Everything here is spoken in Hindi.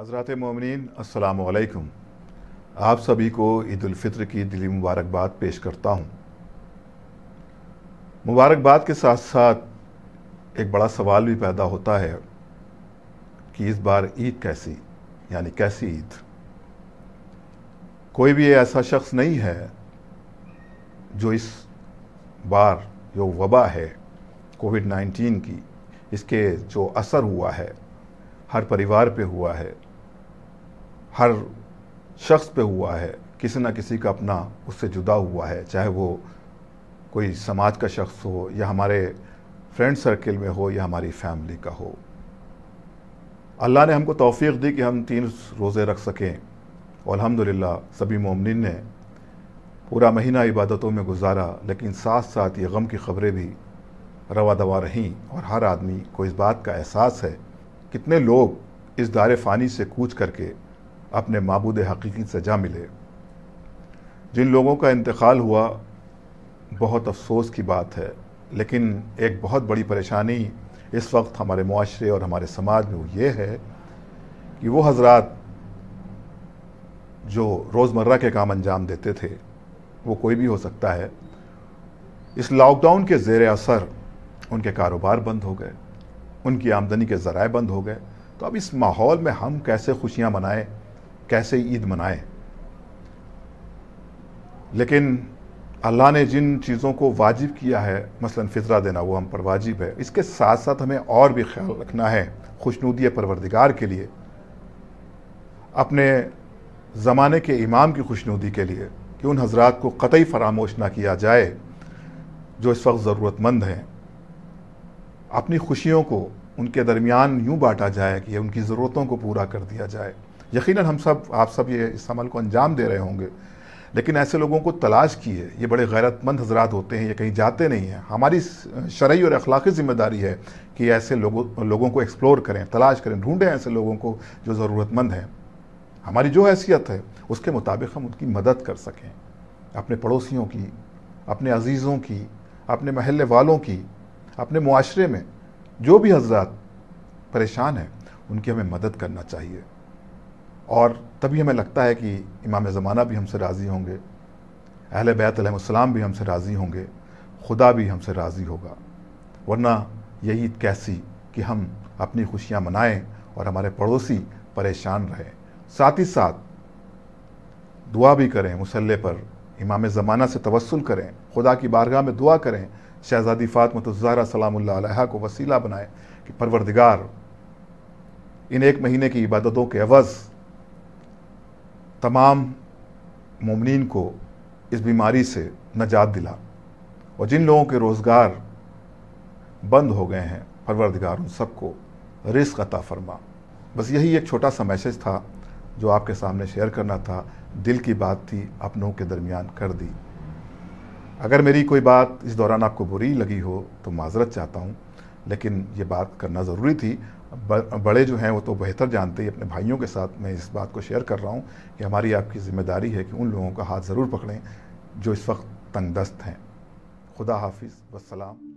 हज़रत ममिन असलकम आप सभी को ईदालफ़ितर की दिली मुबारकबाद पेश करता हूँ मुबारकबाद के साथ साथ एक बड़ा सवाल भी पैदा होता है कि इस बार ईद कैसी यानी कैसी ईद कोई भी ऐसा शख्स नहीं है जो इस बार जो वबा है कोविड 19 की इसके जो असर हुआ है हर परिवार पे हुआ है हर शख्स पे हुआ है किसी ना किसी का अपना उससे जुदा हुआ है चाहे वो कोई समाज का शख्स हो या हमारे फ्रेंड सर्किल में हो या हमारी फैमिली का हो अल्लाह ने हमको तोफ़ी दी कि हम तीन रोज़े रख सकें और अलहमदिल्ला सभी ममिन ने पूरा महीना इबादतों में गुजारा लेकिन साथ साथ ये गम की खबरें भी रवा दवा रहीं और हर आदमी को इस बात का एहसास है कितने लोग इस दार फ़ानी से कूच करके अपने मबूद हकीकी सजा मिले जिन लोगों का इंतकाल हुआ बहुत अफसोस की बात है लेकिन एक बहुत बड़ी परेशानी इस वक्त हमारे माशरे और हमारे समाज में वो ये है कि वो हजरात जो रोज़मर्रा के काम अंजाम देते थे वो कोई भी हो सकता है इस लॉकडाउन के ज़ेर असर उनके कारोबार बंद हो गए उनकी आमदनी के ज़राए बंद हो गए तो अब इस माहौल में हम कैसे खुशियाँ मनाएं कैसे ईद मनाएं लेकिन अल्लाह ने जिन चीज़ों को वाजिब किया है मसलन फ़ितरा देना वो हम पर वाजिब है इसके साथ साथ हमें और भी ख्याल रखना है खुशनुदी परवरदिगार के लिए अपने ज़माने के इमाम की खुशनुदी के लिए कि उन हजरात को कतई फरामोश ना किया जाए जो इस वक्त ज़रूरतमंद हैं अपनी खुशियों को उनके दरमियान यूँ बांटा जाए कि उनकी ज़रूरतों को पूरा कर दिया जाए यकीन हम सब आप सब ये इस अमल को अंजाम दे रहे होंगे लेकिन ऐसे लोगों को तलाश की है ये बड़े गैरतमंद हजरात होते हैं ये कहीं जाते नहीं हैं हमारी शरय और अखलाकी ज़िम्मेदारी है कि ऐसे लोगों लोगों को एक्सप्लोर करें तलाश करें ढूंढें ऐसे लोगों को जो ज़रूरतमंद हैं हमारी जो हैसियत है उसके मुताबिक हम उनकी मदद कर सकें अपने पड़ोसियों की अपने अजीज़ों की अपने महल वालों की अपने माशरे में जो भी हजरात परेशान हैं उनकी हमें मदद करना चाहिए और तभी हमें लगता है कि इमाम ज़माना भी हमसे राज़ी होंगे अहल बैतम भी हमसे राज़ी होंगे खुदा भी हमसे राज़ी होगा वरना यही कैसी कि हम अपनी खुशियाँ मनाएं और हमारे पड़ोसी परेशान रहें साथ ही साथ दुआ भी करें मुसल्ले पर इमाम ज़माना से तवसल करें खुदा की बारगाह में दुआ करें शहज़ादी फ़ातमतज़ारा तो सलाम को वसीला बनाएं कि परवरदिगार इन एक महीने की इबादतों के अवज़ तमाम ममिन को इस बीमारी से नजात दिला और जिन लोगों के रोज़गार बंद हो गए हैं परवरदिगार उन सबको रिस्क अता फरमा बस यही एक छोटा सा मैसेज था जो आपके सामने शेयर करना था दिल की बात थी अपनों के दरमियान कर दी अगर मेरी कोई बात इस दौरान आपको बुरी लगी हो तो माजरत चाहता हूँ लेकिन ये बात करना ज़रूरी थी बड़े जो हैं वो तो बेहतर जानते ही अपने भाइयों के साथ मैं इस बात को शेयर कर रहा हूँ कि हमारी आपकी ज़िम्मेदारी है कि उन लोगों का हाथ ज़रूर पकड़ें जो इस वक्त तंगदस्त हैं खुदा हाफिज़ वसलाम